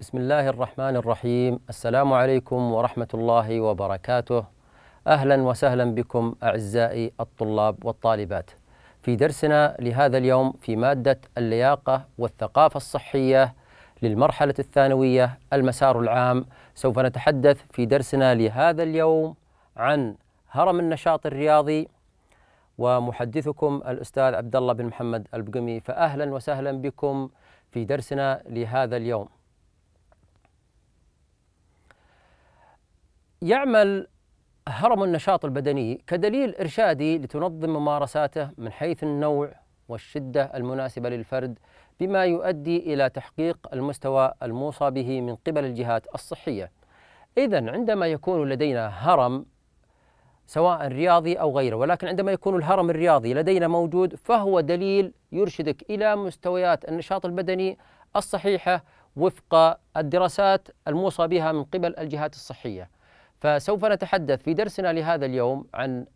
بسم الله الرحمن الرحيم السلام عليكم ورحمة الله وبركاته أهلا وسهلا بكم أعزائي الطلاب والطالبات في درسنا لهذا اليوم في مادة اللياقة والثقافة الصحية للمرحلة الثانوية المسار العام سوف نتحدث في درسنا لهذا اليوم عن هرم النشاط الرياضي ومحدثكم الأستاذ عبد الله بن محمد البقمي فأهلا وسهلا بكم في درسنا لهذا اليوم يعمل هرم النشاط البدني كدليل إرشادي لتنظم ممارساته من حيث النوع والشدة المناسبة للفرد بما يؤدي إلى تحقيق المستوى الموصى به من قبل الجهات الصحية إذا عندما يكون لدينا هرم سواء رياضي أو غيره ولكن عندما يكون الهرم الرياضي لدينا موجود فهو دليل يرشدك إلى مستويات النشاط البدني الصحيحة وفق الدراسات الموصى بها من قبل الجهات الصحيه فسوف نتحدث في درسنا لهذا اليوم عن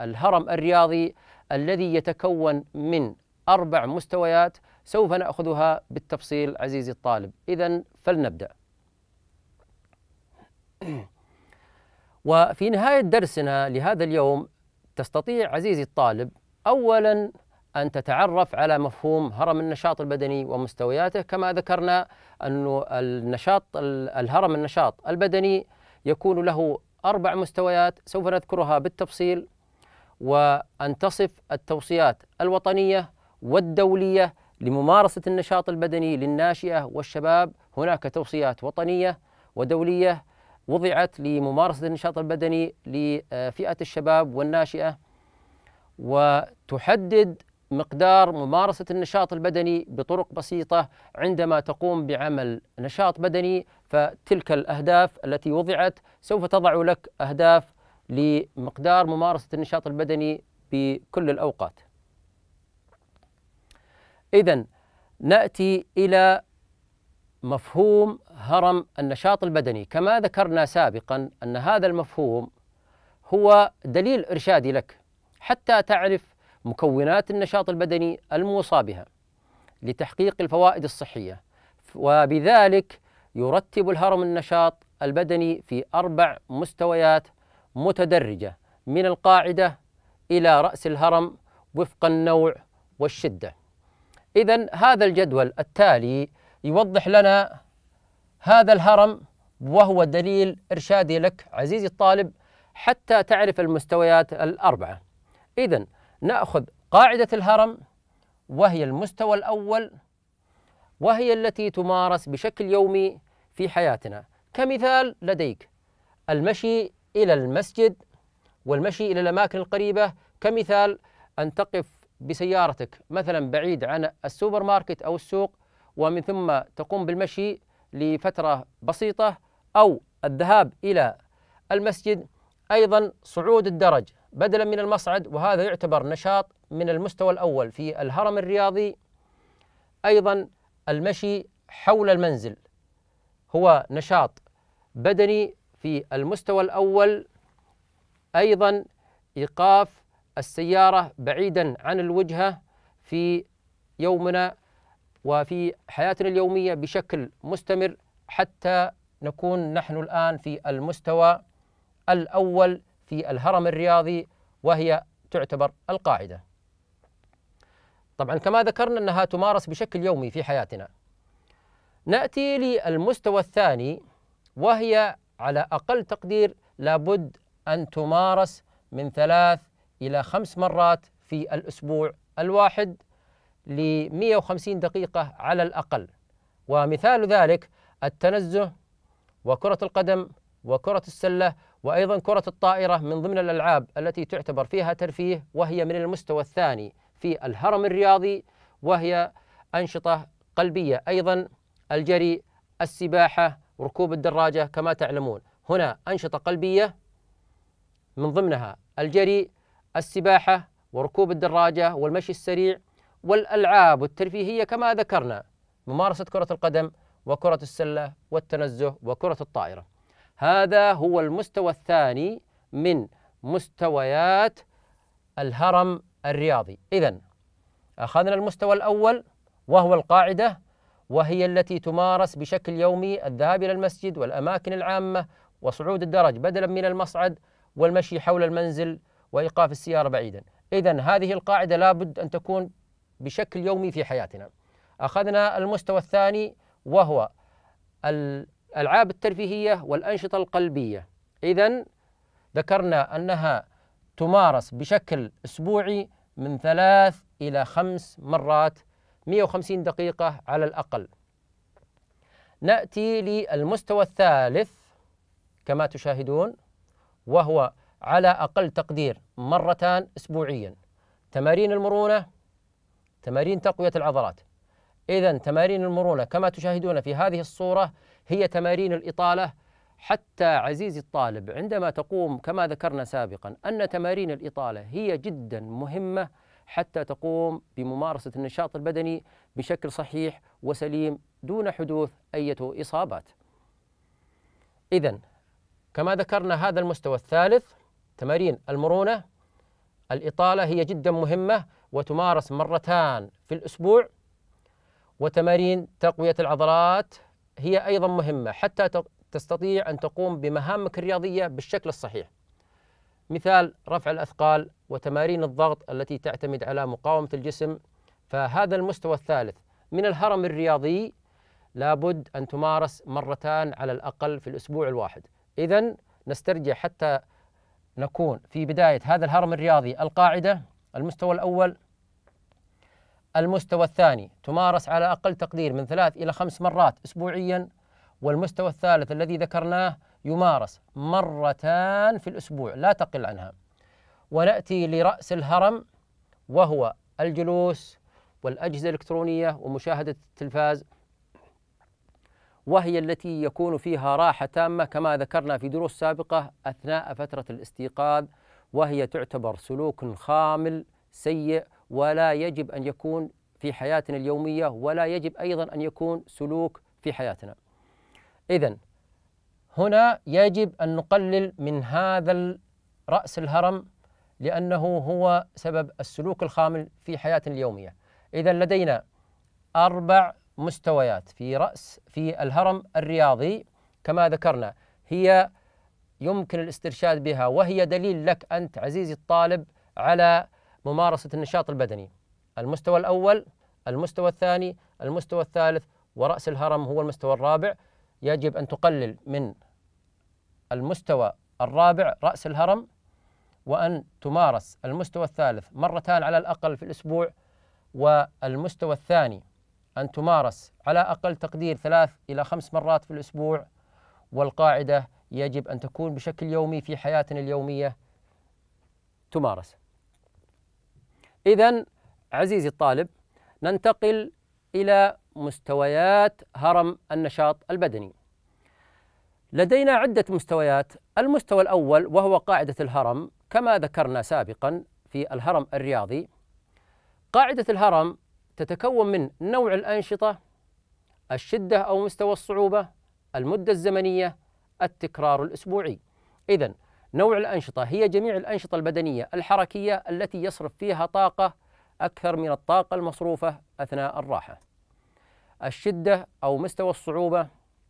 الهرم الرياضي الذي يتكون من أربع مستويات سوف نأخذها بالتفصيل عزيزي الطالب إذا فلنبدأ وفي نهاية درسنا لهذا اليوم تستطيع عزيزي الطالب أولا أن تتعرف على مفهوم هرم النشاط البدني ومستوياته كما ذكرنا أن النشاط الهرم النشاط البدني يكون له أربع مستويات سوف نذكرها بالتفصيل وأن تصف التوصيات الوطنية والدولية لممارسة النشاط البدني للناشئة والشباب هناك توصيات وطنية ودولية وضعت لممارسة النشاط البدني لفئة الشباب والناشئة وتحدد مقدار ممارسة النشاط البدني بطرق بسيطة عندما تقوم بعمل نشاط بدني فتلك الأهداف التي وضعت سوف تضع لك أهداف لمقدار ممارسة النشاط البدني بكل الأوقات إذا نأتي إلى مفهوم هرم النشاط البدني كما ذكرنا سابقا أن هذا المفهوم هو دليل إرشادي لك حتى تعرف مكونات النشاط البدني الموصى بها لتحقيق الفوائد الصحية وبذلك يرتب الهرم النشاط البدني في أربع مستويات متدرجة من القاعدة إلى رأس الهرم وفق النوع والشدة إذا هذا الجدول التالي يوضح لنا هذا الهرم وهو دليل إرشادي لك عزيزي الطالب حتى تعرف المستويات الأربعة إذا ناخذ قاعده الهرم وهي المستوى الاول وهي التي تمارس بشكل يومي في حياتنا كمثال لديك المشي الى المسجد والمشي الى الاماكن القريبه كمثال ان تقف بسيارتك مثلا بعيد عن السوبر ماركت او السوق ومن ثم تقوم بالمشي لفتره بسيطه او الذهاب الى المسجد ايضا صعود الدرج بدلا من المصعد وهذا يعتبر نشاط من المستوى الأول في الهرم الرياضي أيضا المشي حول المنزل هو نشاط بدني في المستوى الأول أيضا إيقاف السيارة بعيدا عن الوجهة في يومنا وفي حياتنا اليومية بشكل مستمر حتى نكون نحن الآن في المستوى الأول في الهرم الرياضي وهي تعتبر القاعده. طبعا كما ذكرنا انها تمارس بشكل يومي في حياتنا. ناتي للمستوى الثاني وهي على اقل تقدير لابد ان تمارس من ثلاث الى خمس مرات في الاسبوع الواحد ل 150 دقيقه على الاقل. ومثال ذلك التنزه وكره القدم وكرة السلة وأيضا كرة الطائرة من ضمن الألعاب التي تعتبر فيها ترفيه وهي من المستوى الثاني في الهرم الرياضي وهي أنشطة قلبية أيضا الجري السباحة ركوب الدراجة كما تعلمون هنا أنشطة قلبية من ضمنها الجري السباحة وركوب الدراجة والمشي السريع والألعاب الترفيهية كما ذكرنا ممارسة كرة القدم وكرة السلة والتنزه وكرة الطائرة هذا هو المستوى الثاني من مستويات الهرم الرياضي إذا أخذنا المستوى الأول وهو القاعدة وهي التي تمارس بشكل يومي الذهاب إلى المسجد والأماكن العامة وصعود الدرج بدلا من المصعد والمشي حول المنزل وإيقاف السيارة بعيدا إذا هذه القاعدة لابد أن تكون بشكل يومي في حياتنا أخذنا المستوى الثاني وهو الألعاب الترفيهية والأنشطة القلبية إذا ذكرنا أنها تمارس بشكل أسبوعي من ثلاث إلى خمس مرات 150 دقيقة على الأقل نأتي للمستوى الثالث كما تشاهدون وهو على أقل تقدير مرتان أسبوعيا تمارين المرونة تمارين تقوية العضلات إذا تمارين المرونة كما تشاهدون في هذه الصورة هي تمارين الإطالة حتى عزيزي الطالب عندما تقوم كما ذكرنا سابقا أن تمارين الإطالة هي جدا مهمة حتى تقوم بممارسة النشاط البدني بشكل صحيح وسليم دون حدوث أي إصابات إذا كما ذكرنا هذا المستوى الثالث تمارين المرونة الإطالة هي جدا مهمة وتمارس مرتان في الأسبوع وتمارين تقوية العضلات هي أيضا مهمة حتى تستطيع أن تقوم بمهامك الرياضية بالشكل الصحيح مثال رفع الأثقال وتمارين الضغط التي تعتمد على مقاومة الجسم فهذا المستوى الثالث من الهرم الرياضي لابد أن تمارس مرتان على الأقل في الأسبوع الواحد إذا نسترجع حتى نكون في بداية هذا الهرم الرياضي القاعدة المستوى الأول المستوى الثاني تمارس على أقل تقدير من ثلاث إلى خمس مرات أسبوعيا والمستوى الثالث الذي ذكرناه يمارس مرتان في الأسبوع لا تقل عنها ونأتي لرأس الهرم وهو الجلوس والأجهزة الإلكترونية ومشاهدة التلفاز وهي التي يكون فيها راحة تامة كما ذكرنا في دروس سابقة أثناء فترة الاستيقاظ وهي تعتبر سلوك خامل سيء ولا يجب أن يكون في حياتنا اليومية ولا يجب أيضا أن يكون سلوك في حياتنا إذا هنا يجب أن نقلل من هذا رأس الهرم لأنه هو سبب السلوك الخامل في حياتنا اليومية إذا لدينا أربع مستويات في رأس في الهرم الرياضي كما ذكرنا هي يمكن الاسترشاد بها وهي دليل لك أنت عزيزي الطالب على ممارسة النشاط البدني المستوى الأول المستوى الثاني المستوى الثالث ورأس الهرم هو المستوى الرابع يجب أن تقلل من المستوى الرابع رأس الهرم وأن تمارس المستوى الثالث مرتان على الأقل في الأسبوع والمستوى الثاني أن تمارس على أقل تقدير ثلاث إلى خمس مرات في الأسبوع والقاعدة يجب أن تكون بشكل يومي في حياتنا اليومية تمارس إذا عزيزي الطالب ننتقل إلى مستويات هرم النشاط البدني. لدينا عدة مستويات، المستوى الأول وهو قاعدة الهرم كما ذكرنا سابقا في الهرم الرياضي. قاعدة الهرم تتكون من نوع الأنشطة، الشدة أو مستوى الصعوبة، المدة الزمنية، التكرار الأسبوعي. إذا نوع الأنشطة هي جميع الأنشطة البدنية الحركية التي يصرف فيها طاقة أكثر من الطاقة المصروفة أثناء الراحة. الشدة أو مستوى الصعوبة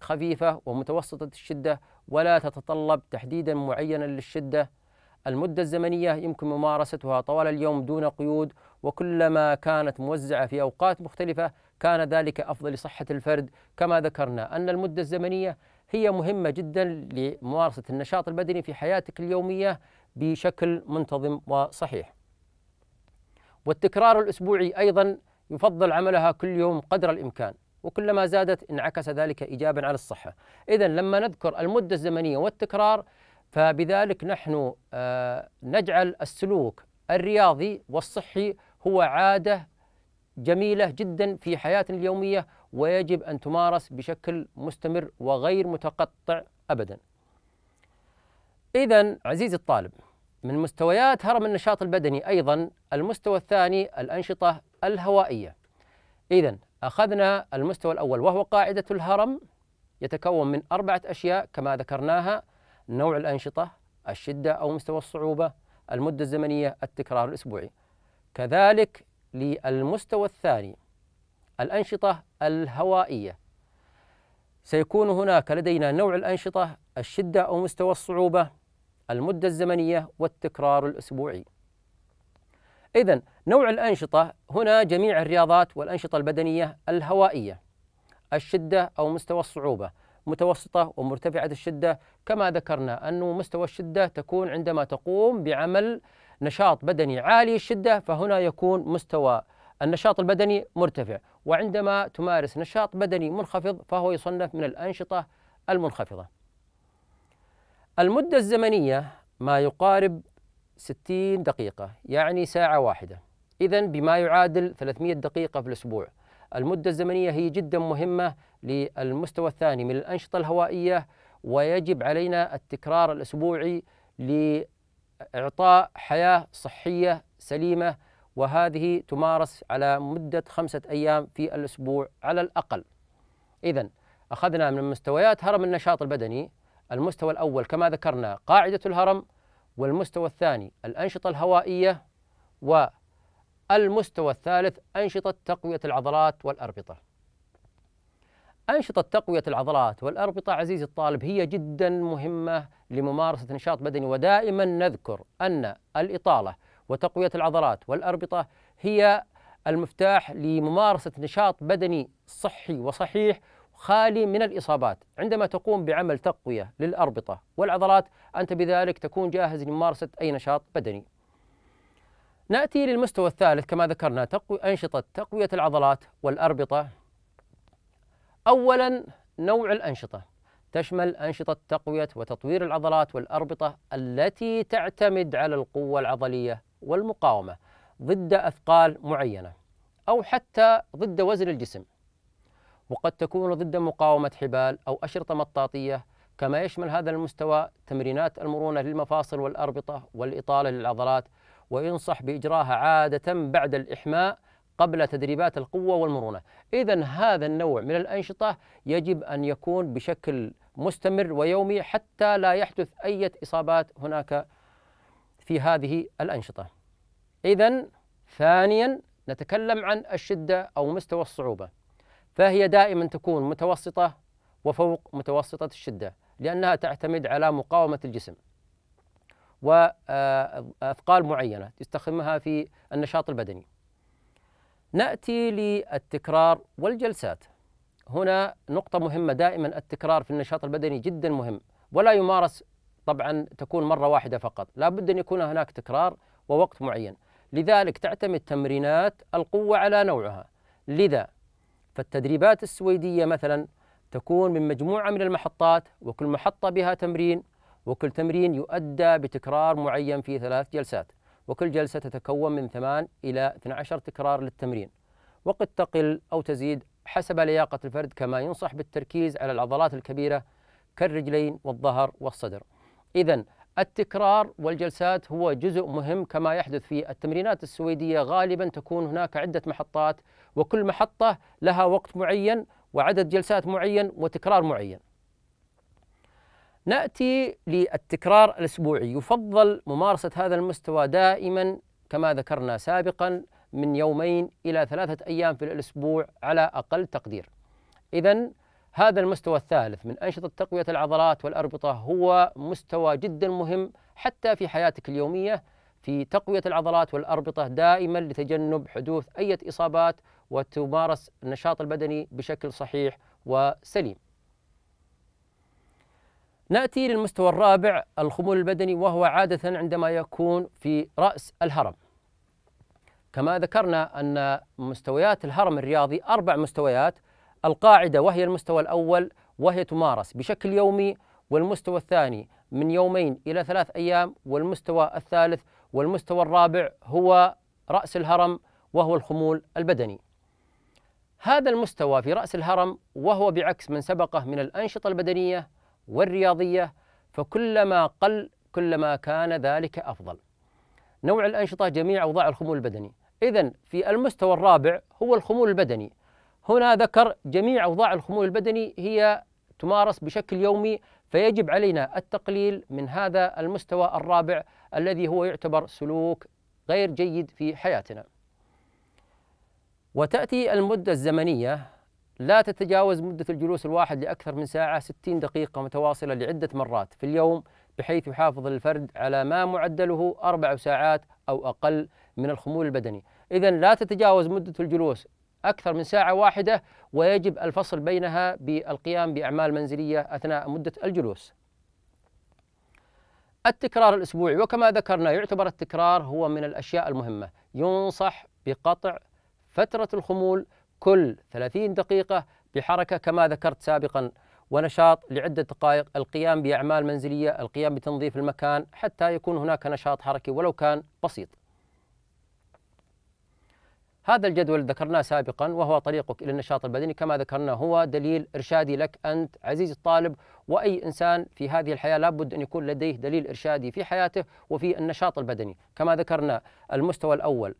خفيفة ومتوسطة الشدة ولا تتطلب تحديدا معينا للشدة. المدة الزمنية يمكن ممارستها طوال اليوم دون قيود وكلما كانت موزعة في أوقات مختلفة كان ذلك أفضل لصحة الفرد كما ذكرنا أن المدة الزمنية هي مهمة جدا لممارسة النشاط البدني في حياتك اليومية بشكل منتظم وصحيح والتكرار الأسبوعي أيضا يفضل عملها كل يوم قدر الإمكان وكلما زادت انعكس ذلك إيجابا على الصحة إذا لما نذكر المدة الزمنية والتكرار فبذلك نحن آه، نجعل السلوك الرياضي والصحي هو عادة جميلة جدا في حياتنا اليومية ويجب أن تمارس بشكل مستمر وغير متقطع أبدا إذا عزيزي الطالب من مستويات هرم النشاط البدني أيضا المستوى الثاني الأنشطة الهوائية إذا أخذنا المستوى الأول وهو قاعدة الهرم يتكون من أربعة أشياء كما ذكرناها نوع الأنشطة الشدة أو مستوى الصعوبة المدة الزمنية التكرار الأسبوعي كذلك للمستوى الثاني الأنشطة الهوائية سيكون هناك لدينا نوع الأنشطة الشدة أو مستوى الصعوبة المدة الزمنية والتكرار الأسبوعي إذا نوع الأنشطة هنا جميع الرياضات والأنشطة البدنية الهوائية الشدة أو مستوى الصعوبة متوسطة ومرتفعة الشدة كما ذكرنا أن مستوى الشدة تكون عندما تقوم بعمل نشاط بدني عالي الشدة فهنا يكون مستوى النشاط البدني مرتفع وعندما تمارس نشاط بدني منخفض فهو يصنف من الأنشطة المنخفضة المدة الزمنية ما يقارب 60 دقيقة يعني ساعة واحدة إذا بما يعادل 300 دقيقة في الأسبوع المدة الزمنية هي جدا مهمة للمستوى الثاني من الأنشطة الهوائية ويجب علينا التكرار الأسبوعي لإعطاء حياة صحية سليمة وهذه تمارس على مدة خمسة أيام في الأسبوع على الأقل إذا أخذنا من مستويات هرم النشاط البدني المستوى الأول كما ذكرنا قاعدة الهرم والمستوى الثاني الأنشطة الهوائية والمستوى الثالث أنشطة تقوية العضلات والأربطة أنشطة تقوية العضلات والأربطة عزيزي الطالب هي جدا مهمة لممارسة نشاط بدني ودائما نذكر أن الإطالة وتقوية العضلات والأربطة هي المفتاح لممارسة نشاط بدني صحي وصحيح خالي من الإصابات عندما تقوم بعمل تقوية للأربطة والعضلات أنت بذلك تكون جاهز لممارسة أي نشاط بدني نأتي للمستوى الثالث كما ذكرنا تقوي أنشطة تقوية العضلات والأربطة أولا نوع الأنشطة تشمل أنشطة تقوية وتطوير العضلات والأربطة التي تعتمد على القوة العضلية والمقاومة ضد أثقال معينة أو حتى ضد وزن الجسم وقد تكون ضد مقاومة حبال أو أشرطة مطاطية كما يشمل هذا المستوى تمرينات المرونة للمفاصل والأربطة والإطالة للعضلات وينصح بإجراها عادة بعد الإحماء قبل تدريبات القوة والمرونة إذا هذا النوع من الأنشطة يجب أن يكون بشكل مستمر ويومي حتى لا يحدث أي إصابات هناك في هذه الأنشطة إذا ثانيا نتكلم عن الشدة أو مستوى الصعوبة فهي دائما تكون متوسطة وفوق متوسطة الشدة لأنها تعتمد على مقاومة الجسم وأثقال آه، معينة تستخدمها في النشاط البدني نأتي للتكرار والجلسات هنا نقطة مهمة دائما التكرار في النشاط البدني جدا مهم ولا يمارس طبعا تكون مرة واحدة فقط لا بد أن يكون هناك تكرار ووقت معين لذلك تعتمد تمرينات القوة على نوعها لذا فالتدريبات السويدية مثلا تكون من مجموعة من المحطات وكل محطة بها تمرين وكل تمرين يؤدى بتكرار معين في ثلاث جلسات وكل جلسة تتكون من 8 إلى 12 تكرار للتمرين وقد تقل أو تزيد حسب لياقة الفرد كما ينصح بالتركيز على العضلات الكبيرة كالرجلين والظهر والصدر إذا التكرار والجلسات هو جزء مهم كما يحدث في التمرينات السويدية غالبا تكون هناك عدة محطات وكل محطة لها وقت معين وعدد جلسات معين وتكرار معين. ناتي للتكرار الاسبوعي، يفضل ممارسه هذا المستوى دائما كما ذكرنا سابقا من يومين الى ثلاثه ايام في الاسبوع على اقل تقدير. اذا هذا المستوى الثالث من أنشطة تقوية العضلات والأربطة هو مستوى جدا مهم حتى في حياتك اليومية في تقوية العضلات والأربطة دائما لتجنب حدوث أي إصابات وتمارس النشاط البدني بشكل صحيح وسليم نأتي للمستوى الرابع الخمول البدني وهو عادة عندما يكون في رأس الهرم كما ذكرنا أن مستويات الهرم الرياضي أربع مستويات القاعدة وهي المستوى الأول وهي تمارس بشكل يومي والمستوى الثاني من يومين إلى ثلاث أيام والمستوى الثالث والمستوى الرابع هو رأس الهرم وهو الخمول البدني هذا المستوى في رأس الهرم وهو بعكس من سبقه من الأنشطة البدنية والرياضية فكلما قل كلما كان ذلك أفضل نوع الأنشطة جميع أوضاع الخمول البدني إذا في المستوى الرابع هو الخمول البدني هنا ذكر جميع أوضاع الخمول البدني هي تمارس بشكل يومي فيجب علينا التقليل من هذا المستوى الرابع الذي هو يعتبر سلوك غير جيد في حياتنا. وتأتي المدة الزمنية لا تتجاوز مدة الجلوس الواحد لأكثر من ساعة 60 دقيقة متواصلة لعدة مرات في اليوم بحيث يحافظ الفرد على ما معدله أربع ساعات أو أقل من الخمول البدني إذا لا تتجاوز مدة الجلوس أكثر من ساعة واحدة ويجب الفصل بينها بالقيام بأعمال منزلية أثناء مدة الجلوس التكرار الأسبوعي وكما ذكرنا يعتبر التكرار هو من الأشياء المهمة ينصح بقطع فترة الخمول كل 30 دقيقة بحركة كما ذكرت سابقا ونشاط لعدة دقائق القيام بأعمال منزلية القيام بتنظيف المكان حتى يكون هناك نشاط حركي ولو كان بسيط هذا الجدول ذكرناه سابقا وهو طريقك الى النشاط البدني كما ذكرنا هو دليل ارشادي لك انت عزيزي الطالب واي انسان في هذه الحياه لابد ان يكون لديه دليل ارشادي في حياته وفي النشاط البدني كما ذكرنا المستوى الاول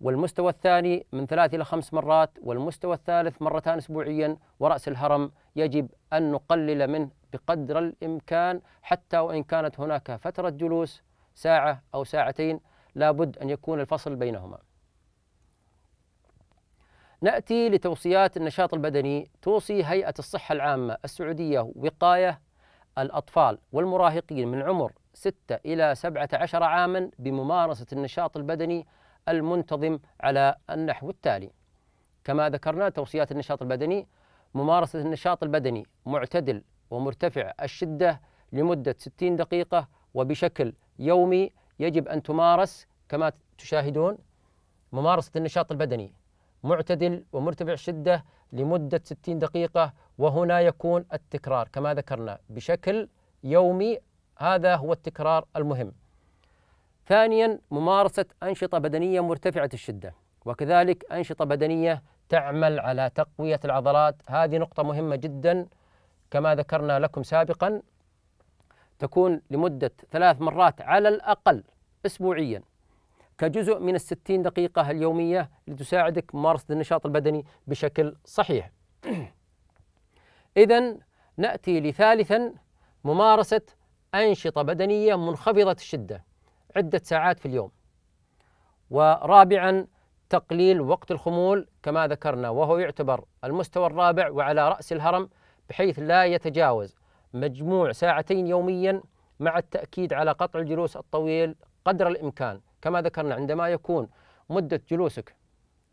والمستوى الثاني من ثلاث إلى خمس مرات والمستوى الثالث مرتان أسبوعيا ورأس الهرم يجب أن نقلل منه بقدر الإمكان حتى وإن كانت هناك فترة جلوس ساعة أو ساعتين لابد أن يكون الفصل بينهما ناتي لتوصيات النشاط البدني توصي هيئه الصحه العامه السعوديه وقايه الاطفال والمراهقين من عمر 6 الى 17 عاما بممارسه النشاط البدني المنتظم على النحو التالي كما ذكرنا توصيات النشاط البدني ممارسه النشاط البدني معتدل ومرتفع الشده لمده 60 دقيقه وبشكل يومي يجب ان تمارس كما تشاهدون ممارسه النشاط البدني معتدل ومرتفع الشدة لمدة 60 دقيقة وهنا يكون التكرار كما ذكرنا بشكل يومي هذا هو التكرار المهم ثانيا ممارسة أنشطة بدنية مرتفعة الشدة وكذلك أنشطة بدنية تعمل على تقوية العضلات هذه نقطة مهمة جدا كما ذكرنا لكم سابقا تكون لمدة ثلاث مرات على الأقل أسبوعيا كجزء من الستين دقيقة اليومية لتساعدك ممارسة النشاط البدني بشكل صحيح إذا نأتي لثالثا ممارسة أنشطة بدنية منخفضة الشدة عدة ساعات في اليوم ورابعا تقليل وقت الخمول كما ذكرنا وهو يعتبر المستوى الرابع وعلى رأس الهرم بحيث لا يتجاوز مجموع ساعتين يوميا مع التأكيد على قطع الجلوس الطويل قدر الإمكان كما ذكرنا عندما يكون مدة جلوسك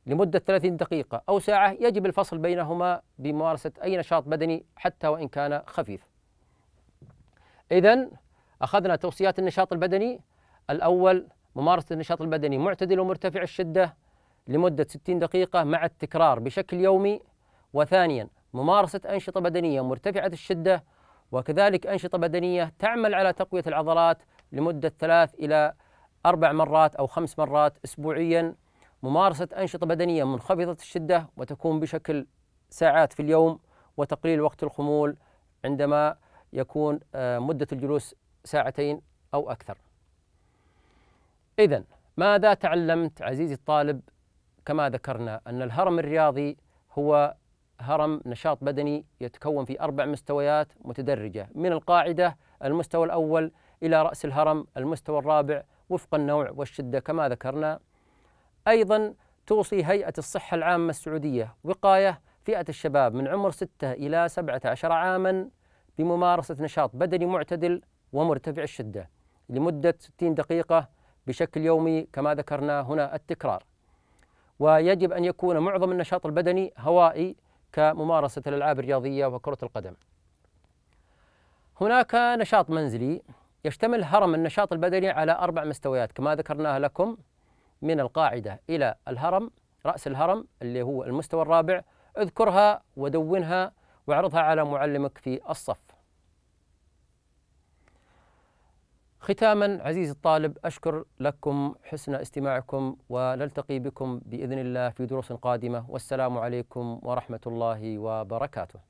لمدة 30 دقيقة أو ساعة يجب الفصل بينهما بممارسة أي نشاط بدني حتى وإن كان خفيف إذا أخذنا توصيات النشاط البدني الأول ممارسة النشاط البدني معتدل ومرتفع الشدة لمدة 60 دقيقة مع التكرار بشكل يومي وثانيا ممارسة أنشطة بدنية مرتفعة الشدة وكذلك أنشطة بدنية تعمل على تقوية العضلات لمدة ثلاث إلى أربع مرات أو خمس مرات أسبوعيا ممارسة أنشطة بدنية منخفضة الشدة وتكون بشكل ساعات في اليوم وتقليل وقت الخمول عندما يكون آه، مدة الجلوس ساعتين أو أكثر إذا ماذا تعلمت عزيزي الطالب كما ذكرنا أن الهرم الرياضي هو هرم نشاط بدني يتكون في أربع مستويات متدرجة من القاعدة المستوى الأول إلى رأس الهرم المستوى الرابع وفق النوع والشدة كما ذكرنا أيضا توصي هيئة الصحة العامة السعودية وقاية فئة الشباب من عمر 6 إلى 17 عاما بممارسة نشاط بدني معتدل ومرتفع الشدة لمدة 60 دقيقة بشكل يومي كما ذكرنا هنا التكرار ويجب أن يكون معظم النشاط البدني هوائي كممارسة الألعاب الرياضية وكرة القدم هناك نشاط منزلي يشتمل هرم النشاط البدني على أربع مستويات كما ذكرناها لكم من القاعدة إلى الهرم رأس الهرم اللي هو المستوى الرابع اذكرها ودونها واعرضها على معلمك في الصف ختاما عزيزي الطالب أشكر لكم حسن استماعكم ونلتقي بكم بإذن الله في دروس قادمة والسلام عليكم ورحمة الله وبركاته